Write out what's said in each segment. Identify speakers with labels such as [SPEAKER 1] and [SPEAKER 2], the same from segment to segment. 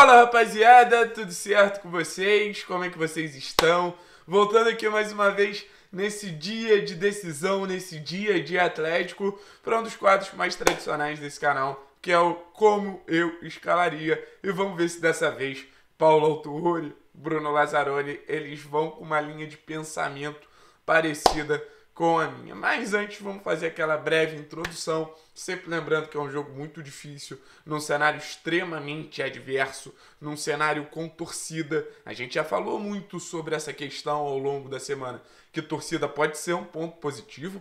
[SPEAKER 1] Fala rapaziada, tudo certo com vocês? Como é que vocês estão? Voltando aqui mais uma vez nesse dia de decisão, nesse dia de Atlético, para um dos quadros mais tradicionais desse canal, que é o Como Eu Escalaria. E vamos ver se dessa vez Paulo Autuori, Bruno Lazzaroni, eles vão com uma linha de pensamento parecida com a minha. Mas antes vamos fazer aquela breve introdução, sempre lembrando que é um jogo muito difícil, num cenário extremamente adverso, num cenário com torcida. A gente já falou muito sobre essa questão ao longo da semana, que torcida pode ser um ponto positivo,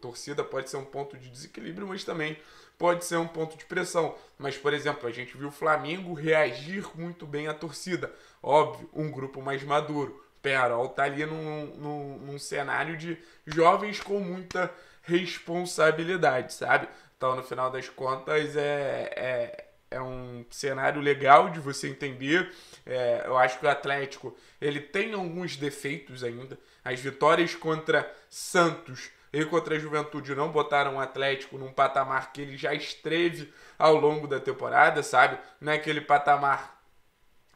[SPEAKER 1] torcida pode ser um ponto de desequilíbrio, mas também pode ser um ponto de pressão. Mas, por exemplo, a gente viu o Flamengo reagir muito bem à torcida. Óbvio, um grupo mais maduro Perol tá ali num, num, num, cenário de jovens com muita responsabilidade, sabe? Então, no final das contas, é, é, é um cenário legal de você entender. É, eu acho que o Atlético ele tem alguns defeitos ainda. As vitórias contra Santos e contra a Juventude não botaram o Atlético num patamar que ele já esteve ao longo da temporada, sabe? Não é aquele patamar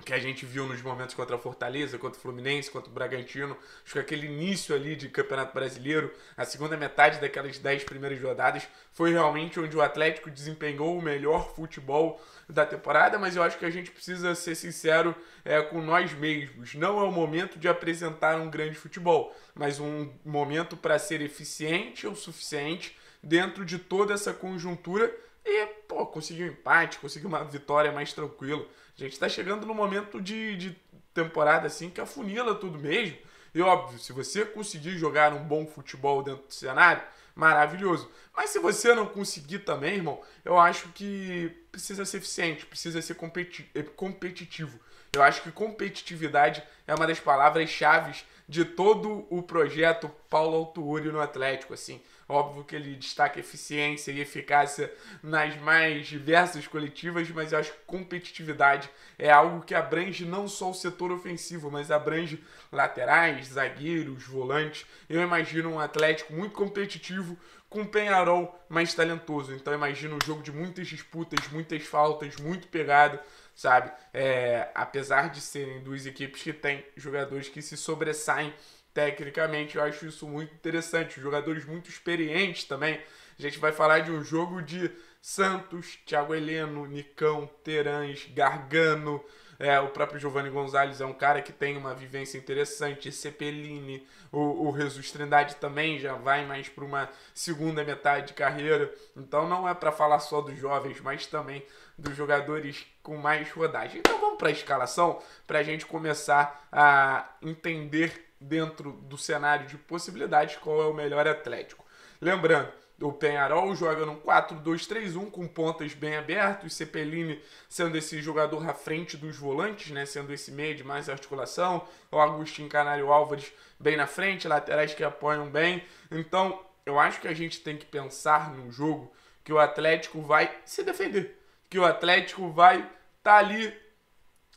[SPEAKER 1] que a gente viu nos momentos contra a Fortaleza, contra o Fluminense, contra o Bragantino. Acho que aquele início ali de Campeonato Brasileiro, a segunda metade daquelas dez primeiras rodadas, foi realmente onde o Atlético desempenhou o melhor futebol da temporada, mas eu acho que a gente precisa ser sincero é, com nós mesmos. Não é o momento de apresentar um grande futebol, mas um momento para ser eficiente o suficiente dentro de toda essa conjuntura e, pô, conseguir um empate, conseguir uma vitória mais tranquila a gente está chegando no momento de, de temporada assim que afunila tudo mesmo. E óbvio, se você conseguir jogar um bom futebol dentro do cenário, maravilhoso. Mas se você não conseguir também, irmão, eu acho que precisa ser eficiente, precisa ser competi eh, competitivo. Eu acho que competitividade é uma das palavras-chave de todo o projeto Paulo Autuori no Atlético, assim. Óbvio que ele destaca eficiência e eficácia nas mais diversas coletivas, mas eu acho que competitividade é algo que abrange não só o setor ofensivo, mas abrange laterais, zagueiros, volantes. Eu imagino um Atlético muito competitivo com um Penharol mais talentoso. Então imagino um jogo de muitas disputas, muitas faltas, muito pegado sabe? É, apesar de serem duas equipes que têm jogadores que se sobressaem Tecnicamente, eu acho isso muito interessante. Jogadores muito experientes também. A gente vai falar de um jogo de Santos, Thiago Heleno, Nicão, Terãs, Gargano, é, o próprio Giovanni Gonzalez é um cara que tem uma vivência interessante. Cepelini, o, o Jesus Trindade também já vai mais para uma segunda metade de carreira. Então não é para falar só dos jovens, mas também dos jogadores com mais rodagem. Então vamos para a escalação para a gente começar a entender dentro do cenário de possibilidades qual é o melhor Atlético. Lembrando, o Penharol joga num 4-2-3-1 com pontas bem abertos, Cepelini sendo esse jogador à frente dos volantes, né, sendo esse meio de mais articulação, o Agostinho Canário Álvares bem na frente, laterais que apoiam bem. Então, eu acho que a gente tem que pensar no jogo que o Atlético vai se defender, que o Atlético vai estar tá ali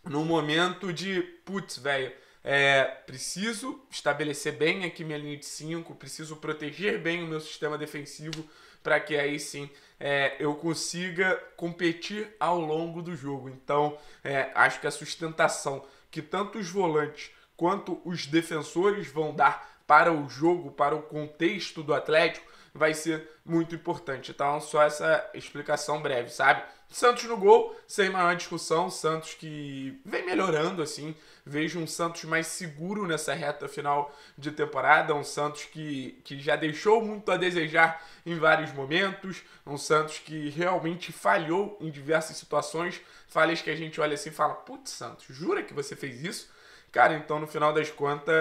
[SPEAKER 1] no momento de putz, velho é, preciso estabelecer bem aqui minha linha de 5, preciso proteger bem o meu sistema defensivo para que aí sim é, eu consiga competir ao longo do jogo. Então, é, acho que a sustentação que tanto os volantes quanto os defensores vão dar para o jogo, para o contexto do Atlético, vai ser muito importante. Tá? Então, só essa explicação breve, sabe? Santos no gol, sem maior discussão. Santos que vem melhorando, assim. Vejo um Santos mais seguro nessa reta final de temporada. Um Santos que, que já deixou muito a desejar em vários momentos. Um Santos que realmente falhou em diversas situações. Falhas que a gente olha assim e fala: Putz, Santos, jura que você fez isso? Cara, então no final das contas,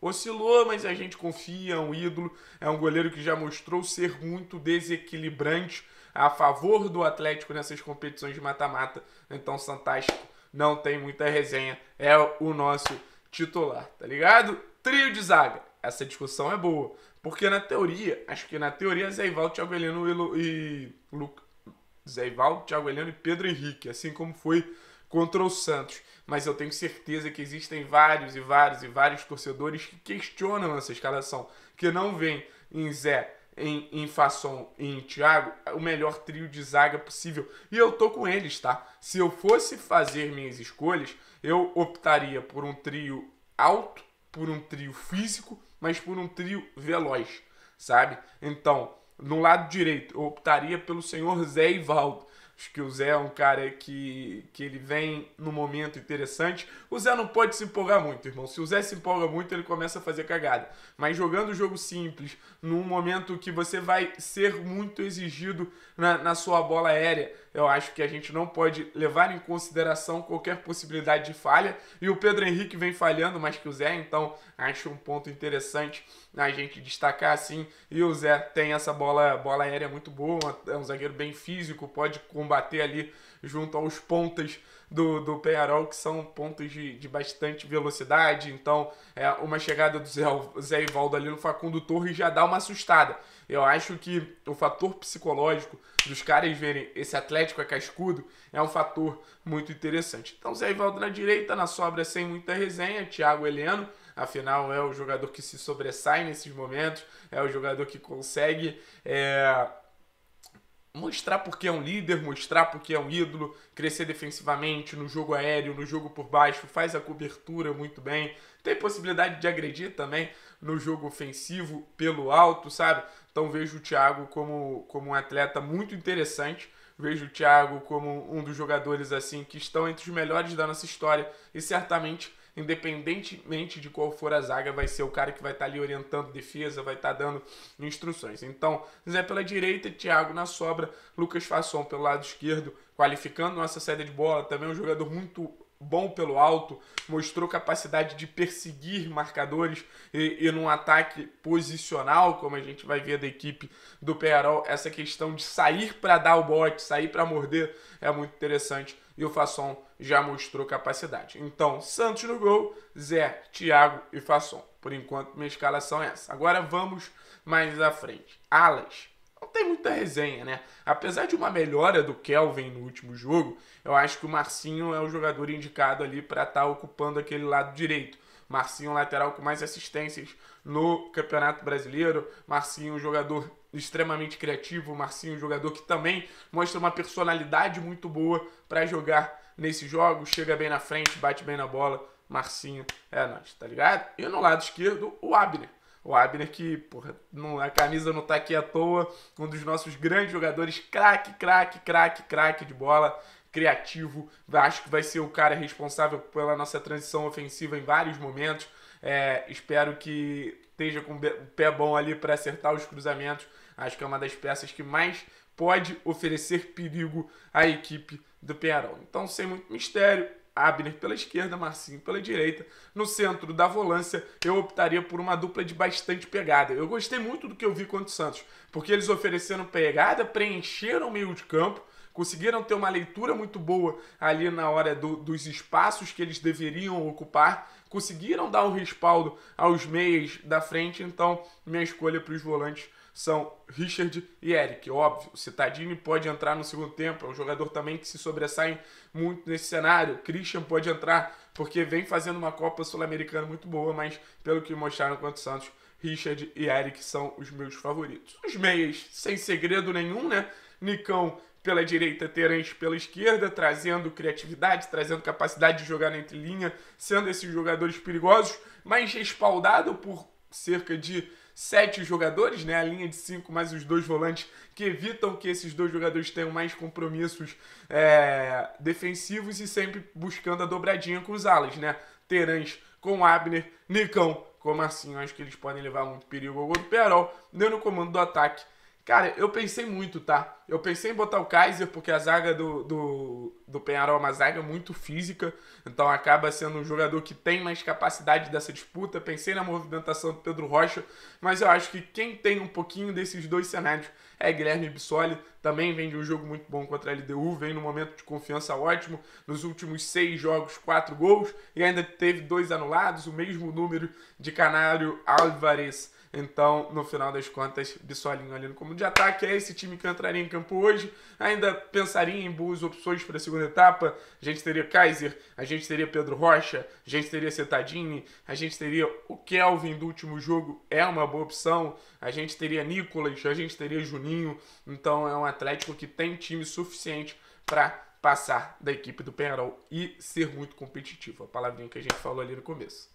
[SPEAKER 1] oscilou, mas a gente confia, é um ídolo, é um goleiro que já mostrou ser muito desequilibrante a favor do Atlético nessas competições de mata-mata. Então, fantástico, não tem muita resenha, é o nosso titular, tá ligado? Trio de zaga. Essa discussão é boa, porque na teoria, acho que na teoria Zé Ivaldo, Thiago Heleno e, Lu... e Zé Ivaldo, Thiago Heleno e Pedro Henrique, assim como foi contra o Santos. Mas eu tenho certeza que existem vários e vários e vários torcedores que questionam essa escalação, que não vem em Zé, em, em Fasson e em Thiago o melhor trio de zaga possível. E eu tô com eles, tá? Se eu fosse fazer minhas escolhas, eu optaria por um trio alto, por um trio físico, mas por um trio veloz, sabe? Então, no lado direito, eu optaria pelo senhor Zé Ivaldo Acho que o Zé é um cara que, que ele vem no momento interessante. O Zé não pode se empolgar muito, irmão. Se o Zé se empolga muito, ele começa a fazer cagada. Mas jogando o jogo simples, num momento que você vai ser muito exigido na, na sua bola aérea, eu acho que a gente não pode levar em consideração qualquer possibilidade de falha. E o Pedro Henrique vem falhando mais que o Zé, então acho um ponto interessante a gente destacar assim. E o Zé tem essa bola, bola aérea muito boa, é um zagueiro bem físico, pode combater combater ali junto aos pontas do, do Penharol, que são pontos de, de bastante velocidade. Então, é, uma chegada do Zé, Zé Ivaldo ali no Facundo Torres já dá uma assustada. Eu acho que o fator psicológico dos caras verem esse Atlético é cascudo é um fator muito interessante. Então, Zé Ivaldo na direita, na sobra sem muita resenha, Thiago Heleno. Afinal, é o jogador que se sobressai nesses momentos, é o jogador que consegue é mostrar porque é um líder, mostrar porque é um ídolo, crescer defensivamente no jogo aéreo, no jogo por baixo, faz a cobertura muito bem, tem possibilidade de agredir também no jogo ofensivo pelo alto, sabe? Então vejo o Thiago como, como um atleta muito interessante. Vejo o Thiago como um dos jogadores assim que estão entre os melhores da nossa história e certamente independentemente de qual for a zaga, vai ser o cara que vai estar tá ali orientando defesa, vai estar tá dando instruções. Então, Zé pela direita, Thiago na sobra, Lucas Fasson pelo lado esquerdo, qualificando nossa saída de bola, também um jogador muito bom pelo alto, mostrou capacidade de perseguir marcadores e, e num ataque posicional, como a gente vai ver da equipe do Penarol, essa questão de sair para dar o bote, sair para morder é muito interessante e o Fasson já mostrou capacidade. Então, Santos no gol, Zé, Thiago e Fasson. Por enquanto, minha escalação é essa. Agora vamos mais à frente. Alas. Não tem muita resenha, né? Apesar de uma melhora do Kelvin no último jogo, eu acho que o Marcinho é o jogador indicado ali para estar tá ocupando aquele lado direito. Marcinho, lateral com mais assistências no Campeonato Brasileiro. Marcinho, um jogador extremamente criativo. Marcinho, um jogador que também mostra uma personalidade muito boa para jogar nesse jogo. Chega bem na frente, bate bem na bola. Marcinho é nóis, tá ligado? E no lado esquerdo, o Abner. O Abner que, porra, não, a camisa não tá aqui à toa. Um dos nossos grandes jogadores, craque, craque, craque, craque de bola criativo. Acho que vai ser o cara responsável pela nossa transição ofensiva em vários momentos. É, espero que esteja com o pé bom ali para acertar os cruzamentos. Acho que é uma das peças que mais pode oferecer perigo à equipe do Penarol. Então, sem muito mistério, Abner pela esquerda, Marcinho pela direita. No centro da volância, eu optaria por uma dupla de bastante pegada. Eu gostei muito do que eu vi contra o Santos, porque eles ofereceram pegada, preencheram o meio de campo conseguiram ter uma leitura muito boa ali na hora do, dos espaços que eles deveriam ocupar, conseguiram dar um respaldo aos meias da frente, então minha escolha para os volantes são Richard e Eric. Óbvio, o Citadini pode entrar no segundo tempo, é um jogador também que se sobressai muito nesse cenário. Christian pode entrar porque vem fazendo uma Copa Sul-Americana muito boa, mas pelo que mostraram contra o Santos, Richard e Eric são os meus favoritos. Os meias, sem segredo nenhum, né? Nicão pela direita, Terence pela esquerda, trazendo criatividade, trazendo capacidade de jogar na entrelinha, sendo esses jogadores perigosos, mas respaldado por cerca de sete jogadores, né? A linha de cinco mais os dois volantes que evitam que esses dois jogadores tenham mais compromissos é, defensivos e sempre buscando a dobradinha com os alas, né? Terãs com Abner, Nicão com Marcinho. Acho que eles podem levar muito perigo ao gol do Perol, dando o comando do ataque Cara, eu pensei muito, tá? Eu pensei em botar o Kaiser, porque a zaga do, do, do Penharol é uma zaga muito física, então acaba sendo um jogador que tem mais capacidade dessa disputa. Pensei na movimentação do Pedro Rocha, mas eu acho que quem tem um pouquinho desses dois cenários é Guilherme Bissoli, também vem de um jogo muito bom contra a LDU, vem num momento de confiança ótimo, nos últimos seis jogos, quatro gols, e ainda teve dois anulados, o mesmo número de Canário Álvarez. Então, no final das contas, Bissolinho ali no comando de ataque. É esse time que entraria em campo hoje. Ainda pensaria em boas opções para a segunda etapa. A gente teria Kaiser, a gente teria Pedro Rocha, a gente teria Cetadini, a gente teria o Kelvin do último jogo. É uma boa opção. A gente teria Nicolas, a gente teria Juninho. Então, é um Atlético que tem time suficiente para passar da equipe do Penarol e ser muito competitivo. A palavrinha que a gente falou ali no começo.